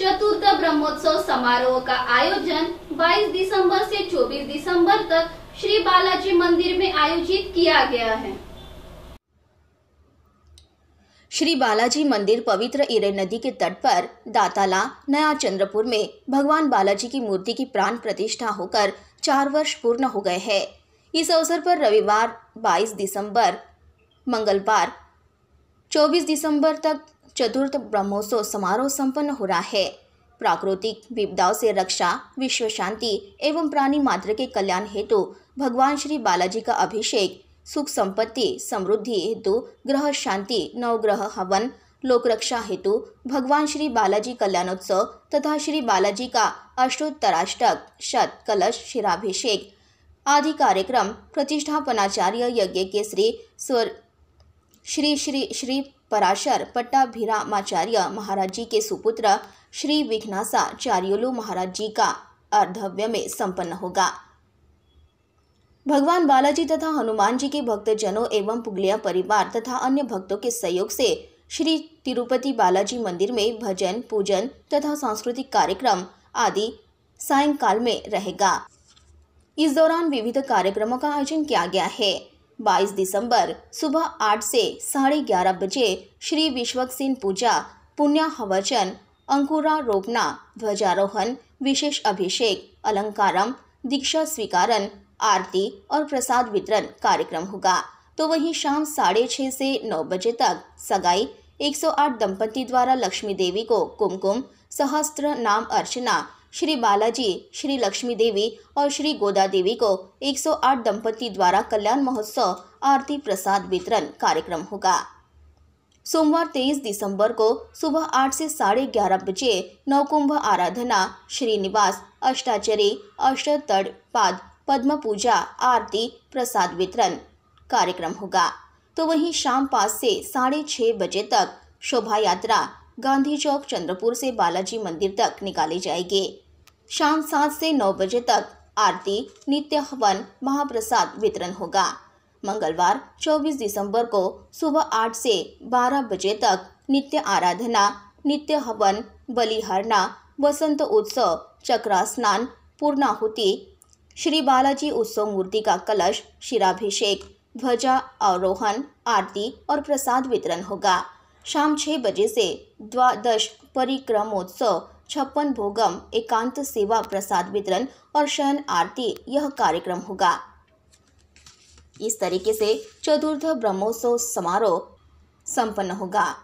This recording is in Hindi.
चतुर्थ ब्रह्मोत्सव समारोह का आयोजन 22 दिसंबर से 24 दिसंबर तक श्री बालाजी मंदिर में आयोजित किया गया है श्री बालाजी मंदिर पवित्र इरे नदी के तट पर दाताला नया चंद्रपुर में भगवान बालाजी की मूर्ति की प्राण प्रतिष्ठा होकर चार वर्ष पूर्ण हो गए हैं इस अवसर पर रविवार 22 दिसंबर मंगलवार 24 दिसंबर तक चतुर्थ ब्रह्मोत्सव समारोह संपन्न हो रहा है प्राकृतिक विपदाओं से रक्षा विश्व शांति एवं प्राणी मात्र के कल्याण हेतु भगवान श्री बालाजी का अभिषेक सुख संपत्ति समृद्धि हेतु ग्रह शांति नवग्रह हवन लोक रक्षा हेतु भगवान श्री बालाजी कल्याणोत्सव तथा श्री बालाजी का अष्टोत्तराष्टक शत कलश शिराभिषेक आदि कार्यक्रम प्रतिष्ठापनाचार्य यज्ञ के श्री स्वर श्री श्री श्री पराशर पट्टाभिरामाचार्य महाराज जी के सुपुत्र श्री विघ्नासाचार्योलु महाराज जी का अर्धव्य में संपन्न होगा भगवान बालाजी तथा हनुमान जी के भक्तजनों एवं पुगलिया परिवार तथा अन्य भक्तों के सहयोग से श्री तिरुपति बालाजी मंदिर में भजन पूजन तथा सांस्कृतिक कार्यक्रम आदि सायंकाल में रहेगा इस दौरान विविध कार्यक्रमों का आयोजन किया गया है 22 दिसंबर सुबह 8 से साढ़े ग्यारह बजे श्री सिंह पूजा पुण्य हवचन अंकुरा रोपना ध्वजारोहण विशेष अभिषेक अलंकारम दीक्षा स्वीकारन आरती और प्रसाद वितरण कार्यक्रम होगा तो वहीं शाम साढ़े छः से नौ बजे तक सगाई 108 दंपति द्वारा लक्ष्मी देवी को कुमकुम सहस्त्र नाम अर्चना श्री बालाजी श्री लक्ष्मी देवी और श्री गोदा देवी को 108 दंपति द्वारा कल्याण महोत्सव आरती प्रसाद वितरण कार्यक्रम होगा सोमवार 23 दिसंबर को सुबह आठ से साढ़े ग्यारह बजे नवकुंभ आराधना श्रीनिवास अष्टाचरी अष्टतड़ पाद पद्म पूजा आरती प्रसाद वितरण कार्यक्रम होगा तो वहीं शाम पाँच से साढ़े छः बजे तक शोभा यात्रा गांधी चौक चंद्रपुर से बालाजी मंदिर तक निकाले जाएंगे शाम सात से नौ बजे तक आरती नित्य हवन महाप्रसाद वितरण होगा मंगलवार 24 दिसंबर को सुबह 8 से 12 बजे तक नित्य आराधना नित्य हवन बलिहरना वसंत उत्सव चक्रा स्नान पूर्णाहुति श्री बालाजी उत्सव मूर्ति का कलश शिराभिषेक ध्वजा आरोहण आरती और प्रसाद वितरण होगा शाम छः बजे से द्वादश परिक्रमोत्सव छप्पन भोगम एकांत सेवा प्रसाद वितरण और शयन आरती यह कार्यक्रम होगा इस तरीके से चतुर्थ ब्रह्मोत्सव समारोह संपन्न होगा